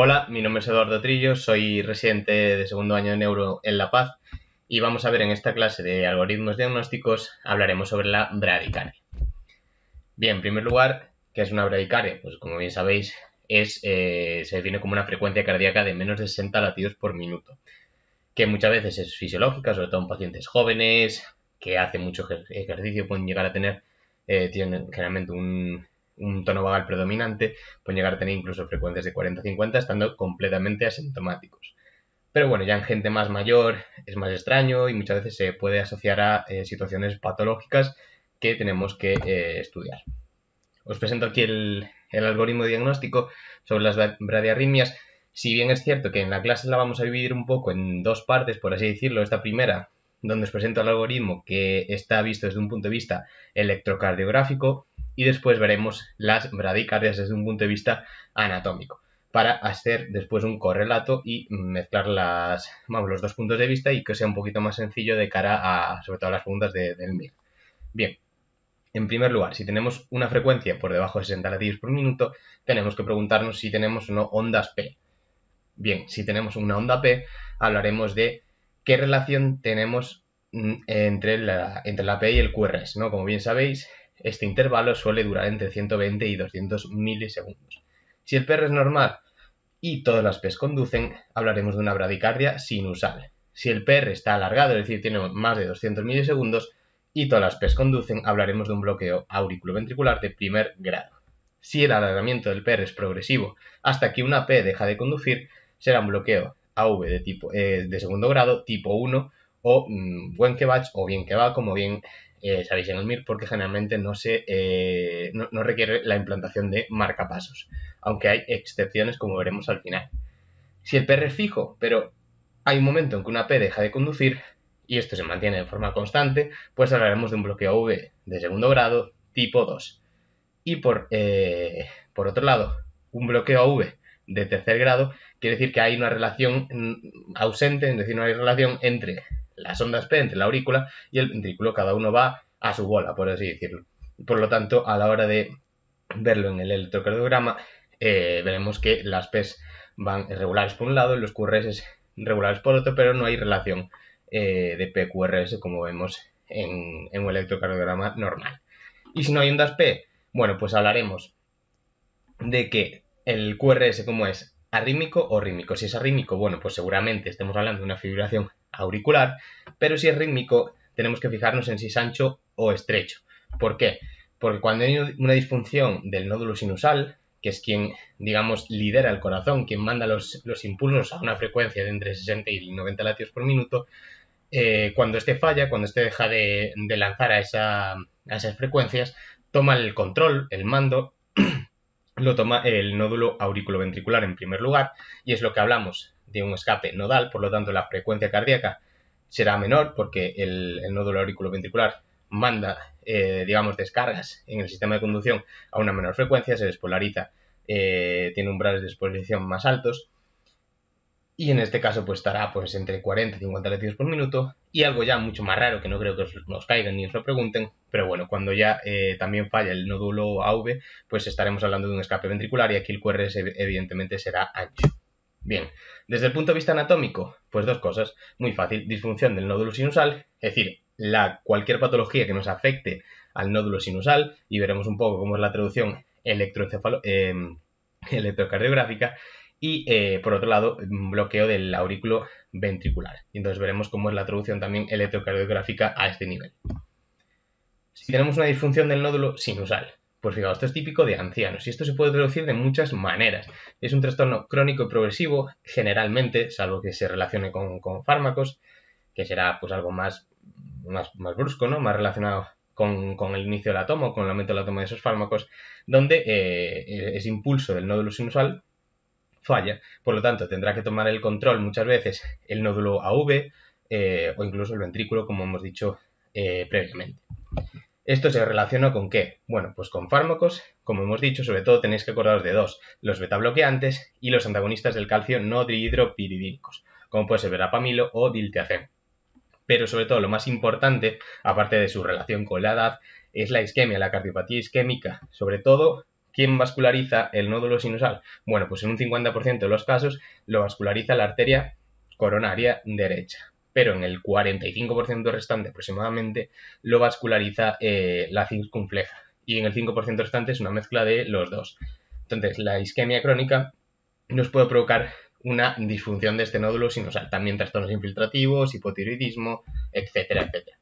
Hola, mi nombre es Eduardo Trillo, soy residente de segundo año de Neuro en La Paz y vamos a ver en esta clase de algoritmos diagnósticos hablaremos sobre la bradicardia. Bien, en primer lugar, ¿qué es una bradicare? Pues como bien sabéis, es, eh, se define como una frecuencia cardíaca de menos de 60 latidos por minuto, que muchas veces es fisiológica, sobre todo en pacientes jóvenes, que hacen mucho ejercicio, pueden llegar a tener eh, tienen generalmente un, un tono vagal predominante, pueden llegar a tener incluso frecuencias de 40-50 estando completamente asintomáticos. Pero bueno, ya en gente más mayor es más extraño y muchas veces se puede asociar a eh, situaciones patológicas que tenemos que eh, estudiar. Os presento aquí el, el algoritmo diagnóstico sobre las bradiarritmias. Si bien es cierto que en la clase la vamos a dividir un poco en dos partes, por así decirlo, esta primera, donde os presento el algoritmo que está visto desde un punto de vista electrocardiográfico, y después veremos las bradicardias desde un punto de vista anatómico para hacer después un correlato y mezclar las, los dos puntos de vista y que sea un poquito más sencillo de cara a, sobre todo, las preguntas del MIR. Bien, en primer lugar, si tenemos una frecuencia por debajo de 60 latidos por minuto, tenemos que preguntarnos si tenemos o no ondas P. Bien, si tenemos una onda P, hablaremos de qué relación tenemos mm, entre la, entre la P y el QRS, ¿no? Como bien sabéis, este intervalo suele durar entre 120 y 200 milisegundos. Si el PR es normal y todas las Ps conducen, hablaremos de una bradicardia sinusal. Si el PR está alargado, es decir, tiene más de 200 milisegundos y todas las Ps conducen, hablaremos de un bloqueo auriculoventricular de primer grado. Si el alargamiento del PR es progresivo hasta que una P deja de conducir, será un bloqueo AV de, eh, de segundo grado tipo 1 o mm, buen que o bien que va, como bien Sabéis, en el MIR porque generalmente no, se, eh, no, requiere la implantación de marcapasos, aunque hay excepciones como veremos al final. Si el PR es fijo, pero hay un momento en que una P deja de conducir y esto se mantiene de forma constante, pues hablaremos de un bloqueo V de segundo grado tipo 2. Y por, eh, por otro lado, un bloqueo V de tercer grado quiere decir que hay una relación mm, ausente, es decir, no hay relación entre las ondas P entre la aurícula y el ventrículo, cada uno va a su bola, por así decirlo. Por lo tanto, a la hora de verlo en el electrocardiograma, eh, veremos que las P e van regulares por un lado y los QRS regulares por otro, pero no hay relación eh, de P-QRS como vemos en, un electrocardiograma normal. Y si no hay ondas P, e, bueno, pues hablaremos de que el QRS como es arrítmico o rítmico. Si es arrítmico, bueno, pues seguramente estemos hablando de una fibrilación auricular, pero si es rítmico tenemos que fijarnos en si es ancho o estrecho. ¿Por qué? Porque cuando hay una disfunción del nódulo sinusal, que es quien, digamos, lidera el corazón, quien manda los, impulsos a una frecuencia de entre 60 y 90 latios por minuto, eh, cuando este falla, cuando este deja de, lanzar a, a, esas frecuencias, toma el control, el mando, lo toma el nódulo auriculoventricular en primer lugar, y es lo que hablamos de un escape nodal, por lo tanto la frecuencia cardíaca será menor porque el, nódulo nódulo auriculoventricular manda, eh, digamos, descargas en el sistema de conducción a una menor frecuencia, se despolariza, eh, tiene umbrales de exposición más altos y en este caso pues estará pues entre 40 y 50 latidos por minuto y algo ya mucho más raro que no creo que os, nos caigan ni os lo pregunten, pero bueno, cuando ya eh, también falla el nódulo AV pues estaremos hablando de un escape ventricular y aquí el QRS evidentemente será ancho. Bien, desde el punto de vista anatómico, pues dos cosas. Muy fácil, disfunción del nódulo sinusal, es decir, la, cualquier patología que nos afecte al nódulo sinusal, y veremos un poco cómo es la traducción em, electrocardiográfica, y eh, por otro lado, bloqueo del aurículo ventricular. Entonces veremos cómo es la traducción también electrocardiográfica a este nivel. Si tenemos una disfunción del nódulo sinusal, pues fijaos, esto es típico de ancianos y esto se puede traducir de muchas maneras. Es un trastorno crónico y progresivo, generalmente, salvo que se relacione con, fármacos, que será pues algo más, más, brusco, ¿no? Más relacionado con, el inicio de la toma con el aumento del la toma de esos fármacos, donde eh, e-, ese impulso del nódulo sinusal falla. Por lo tanto, tendrá que tomar el control muchas veces el nódulo AV eh, o incluso el ventrículo, como hemos dicho eh, previamente. ¿Esto se relaciona con qué? Bueno, pues con fármacos, como hemos dicho, sobre todo tenéis que acordaros de dos, los betabloqueantes y los antagonistas del calcio no dihidropiridínicos, como puede ser verapamilo o diltiazem. Pero sobre todo lo más importante, aparte de su relación con la edad, es la isquemia, la cardiopatía isquémica, sobre todo ¿Quién vasculariza el nódulo sinusal? Bueno, pues en un 50% de los casos lo vasculariza la arteria coronaria derecha pero en el 45% restante aproximadamente lo vasculariza eh, la circunfleja y en el 5% restante es una mezcla de los dos. Entonces, la isquemia crónica nos puede provocar una disfunción de este nódulo sinusal. También trastornos infiltrativos, hipotiroidismo, etcétera, etcétera.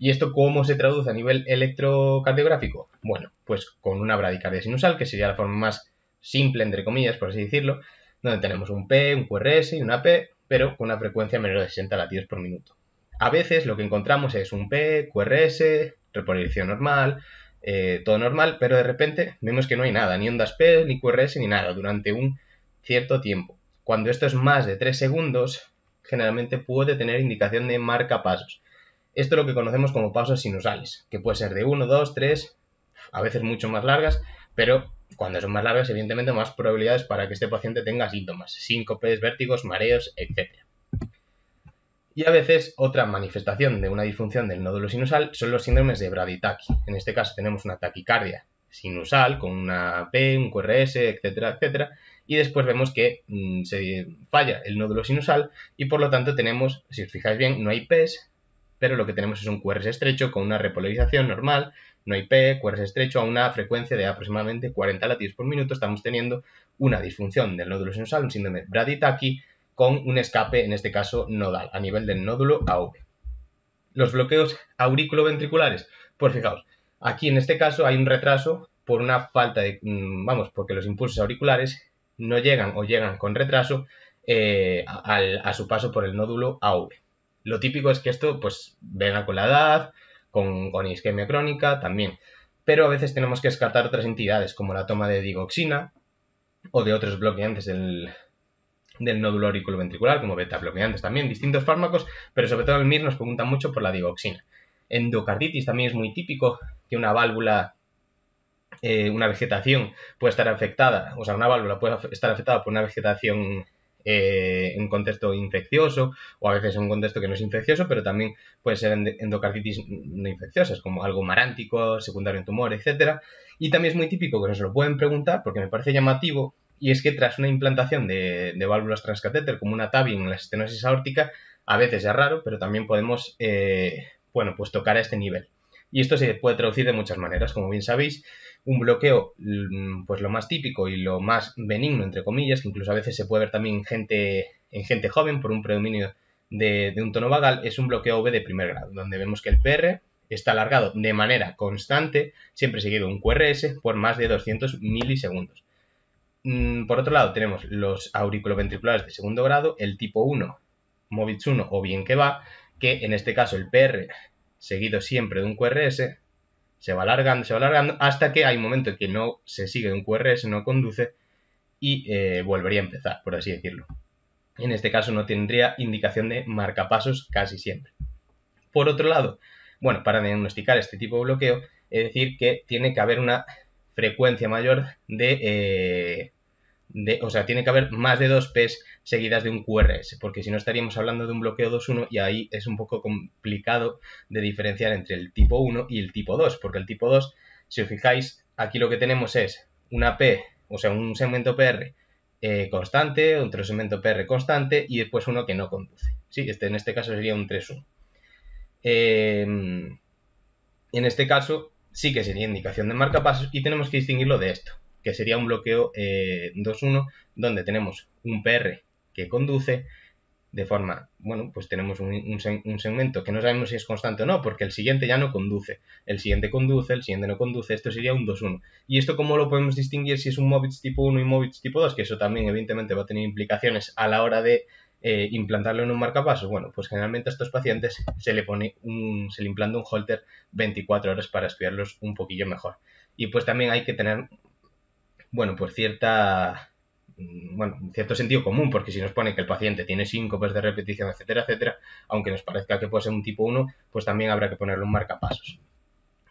¿Y esto cómo se traduce a nivel electrocardiográfico? Bueno, pues con una bradicardia sinusal, que sería la forma más simple, entre comillas, por así decirlo, donde tenemos un P, un QRS y una P, pero con una frecuencia menor de 60 latidos por minuto. A veces lo que encontramos es un P, QRS, reposición normal, eh, todo normal, pero de repente vemos que no hay nada, ni ondas P, ni QRS, ni nada, durante un cierto tiempo. Cuando esto es más de 3 segundos, generalmente puede tener indicación de marca pasos. Esto es lo que conocemos como pasos sinusales, que puede ser de 1, 2, 3, a veces mucho más largas, pero cuando son más largas, evidentemente, más probabilidades para que este paciente tenga síntomas, síncopes, vértigos, mareos, etc. Y a veces otra manifestación de una disfunción del nódulo sinusal son los síndromes de Braditachi. En este caso tenemos una taquicardia sinusal con una P, un QRS, etcétera, etcétera, y después vemos que mm, se falla el nódulo sinusal y por lo tanto tenemos, si os fijáis bien, no hay P, pero lo que tenemos es un QRS estrecho con una repolarización normal no IP, cuerdas estrecho, a una frecuencia de aproximadamente 40 latidos por minuto, estamos teniendo una disfunción del nódulo sinusal, un síndrome braditaki, con un escape, en este caso, nodal, a nivel del nódulo AV. Los bloqueos auriculoventriculares, pues fijaos, aquí en este caso hay un retraso por una falta de, mm, vamos, porque los impulsos auriculares no llegan o llegan con retraso eh, a, a su paso por el nódulo AV. Lo típico es que esto, pues, venga con la edad, con, isquemia crónica también. Pero a veces tenemos que descartar otras entidades como la toma de digoxina o de otros bloqueantes del, del nódulo auriculoventricular, como beta bloqueantes también, distintos fármacos, pero sobre todo el MIR nos pregunta mucho por la digoxina. Endocarditis también es muy típico que una válvula, eh, una vegetación puede estar afectada, o sea, una válvula puede estar afectada por una vegetación en eh, un contexto infeccioso o a veces en un contexto que no es infeccioso, pero también puede ser endocarditis no infecciosas, como algo marántico, secundario en tumor, etc. Y también es muy típico que nos lo pueden preguntar porque me parece llamativo y es que tras una implantación de, válvulas transcatéter como una TAVI en la estenosis aórtica, a veces es raro, pero también podemos, eh, bueno, pues tocar a este nivel. Y esto se puede traducir de muchas maneras, como bien sabéis. Un bloqueo, mm, pues lo más típico y lo más benigno, entre comillas, que incluso a veces se puede ver también en gente, en gente joven por un predominio de, un tono vagal, es un bloqueo V de primer grado, donde vemos que el PR está alargado de manera constante, siempre seguido un QRS, por más de 200 milisegundos. Mm, por otro lado, tenemos los auriculoventriculares de segundo grado, el tipo 1, Movitz 1 o bien que va, que en este caso el PR seguido siempre de un QRS, se va alargando, se va alargando, hasta que hay un momento que no se sigue de un QRS, no conduce, y eh, volvería a empezar, por así decirlo. En este caso no tendría indicación de marcapasos casi siempre. Por otro lado, bueno, para diagnosticar este tipo de bloqueo, es decir, que tiene que haber una frecuencia mayor de eh, o sea, tiene que haber más de dos Ps seguidas de un QRS, porque si no estaríamos hablando de un bloqueo 2.1 y ahí es un poco complicado de diferenciar entre el tipo 1 y el tipo 2, porque el tipo 2, si os fijáis, aquí lo que tenemos es una P, o sea, un segmento PR eh, constante, otro segmento PR constante y después uno que no conduce. ¿sí? Este, en este caso sería un 3.1. Em, en este caso sí que sería indicación de marcapasos y tenemos que distinguirlo de esto que sería un bloqueo 2-1, eh, donde tenemos un PR que conduce de forma, bueno, pues tenemos un, segmento que no sabemos si es constante o no, porque el siguiente ya no conduce, el siguiente conduce, el siguiente no conduce, esto sería un 2-1. ¿Y esto cómo lo podemos distinguir si es un Mobitz tipo 1 y Mobitz tipo 2? Que eso también evidentemente va a tener implicaciones a la hora de eh, implantarlo en un marcapasos. Bueno, pues generalmente a estos pacientes se le pone un, se le implanta un holter 24 horas para estudiarlos un poquillo mejor. Y pues también hay que tener bueno, pues cierta mm, bueno, cierto sentido común, porque si nos pone que el paciente tiene síncopes de repetición, etcétera, etcétera, aunque nos parezca que puede ser un tipo 1, pues también habrá que ponerle un marcapasos.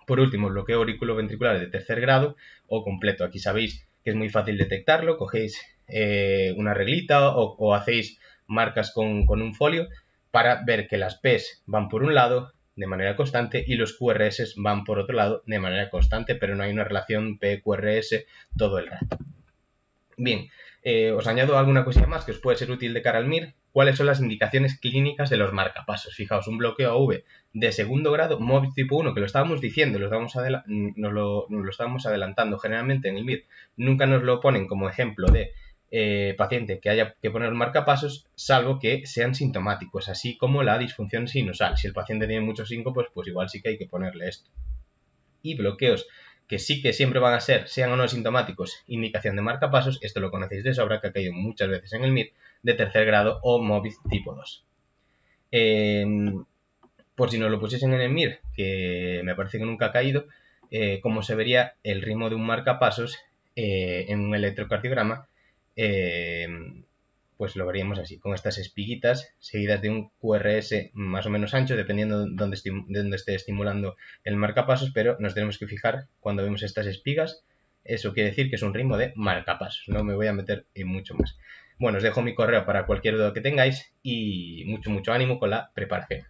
Por último, bloqueo auriculoventricular de tercer grado o completo. Aquí sabéis que es muy fácil detectarlo, cogéis eh, una reglita o, hacéis marcas con, con, un folio para ver que las P's van por un lado de manera constante y los QRS van por otro lado de manera constante, pero no hay una relación P-QRS todo el rato. Bien, eh, os añado alguna cosilla más que os puede ser útil de cara al MIR. ¿Cuáles son las indicaciones clínicas de los marcapasos? Fijaos, un bloqueo AV de segundo grado, MOV tipo 1, que lo estábamos diciendo, lo lo, nos lo estábamos adelantando generalmente en el MIR. Nunca nos lo ponen como ejemplo de eh, paciente que haya que poner marcapasos, salvo que sean sintomáticos, así como la disfunción sinusal. Si el paciente tiene muchos síncopos, pues igual sí que hay que ponerle esto. Y bloqueos que sí que siempre van a ser, sean o no sintomáticos, indicación de marcapasos, esto lo conocéis de sobra, que ha caído muchas veces en el MIR, de tercer grado o MOVID tipo 2. Em, por si no lo pusiesen en el MIR, que me parece que nunca ha caído, eh, como cómo se vería el ritmo de un marcapasos eh, en un electrocardiograma eh, pues lo veríamos así, con estas espiguitas seguidas de un QRS más o menos ancho, dependiendo de dónde, de dónde esté estimulando el marcapasos, pero nos tenemos que fijar cuando vemos estas espigas, eso quiere decir que es un ritmo de marcapasos, no me voy a meter en mucho más. Bueno, os dejo mi correo para cualquier duda que tengáis y mucho, mucho ánimo con la preparación.